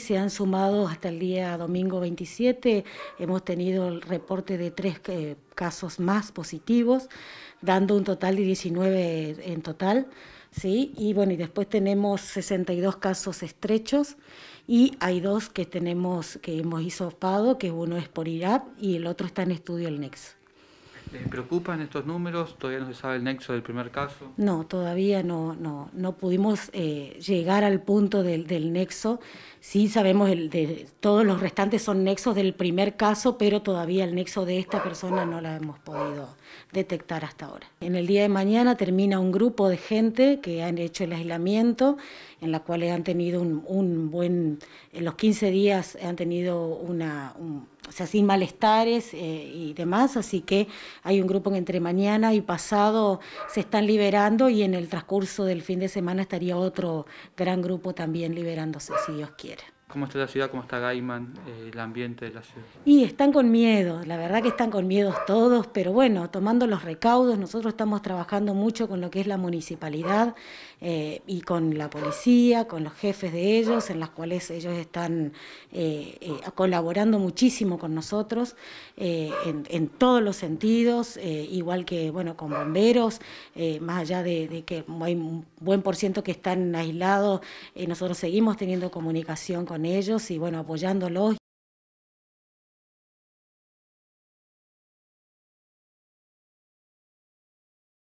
Se han sumado hasta el día domingo 27, hemos tenido el reporte de tres eh, casos más positivos, dando un total de 19 en total, ¿sí? Y bueno, y después tenemos 62 casos estrechos y hay dos que tenemos, que hemos hisopado, que uno es por IRAP y el otro está en estudio el NEXO. ¿Les preocupan estos números? ¿Todavía no se sabe el nexo del primer caso? No, todavía no, no, no pudimos eh, llegar al punto del, nexo. Sí sabemos, el, de, todos los restantes son nexos del primer caso, pero todavía el nexo de esta persona no la hemos podido detectar hasta ahora. En el día de mañana termina un grupo de gente que han hecho el aislamiento, en la cual han tenido un, buen, en los 15 días han tenido una, o sea, sin malestares eh, y demás, así que hay un grupo entre mañana y pasado se están liberando y en el transcurso del fin de semana estaría otro gran grupo también liberándose, si Dios quiere. ¿Cómo está la ciudad? ¿Cómo está Gaiman? Eh, el ambiente de la ciudad. Y están con miedo, la verdad que están con miedos todos, pero bueno, tomando los recaudos, nosotros estamos trabajando mucho con lo que es la municipalidad eh, y con la policía, con los jefes de ellos, en las cuales ellos están eh, colaborando muchísimo con nosotros en, todos los sentidos, igual que bueno, con bomberos, más allá de, que hay un buen por ciento que están aislados, nosotros seguimos teniendo comunicación con con ellos y bueno, apoyándolos.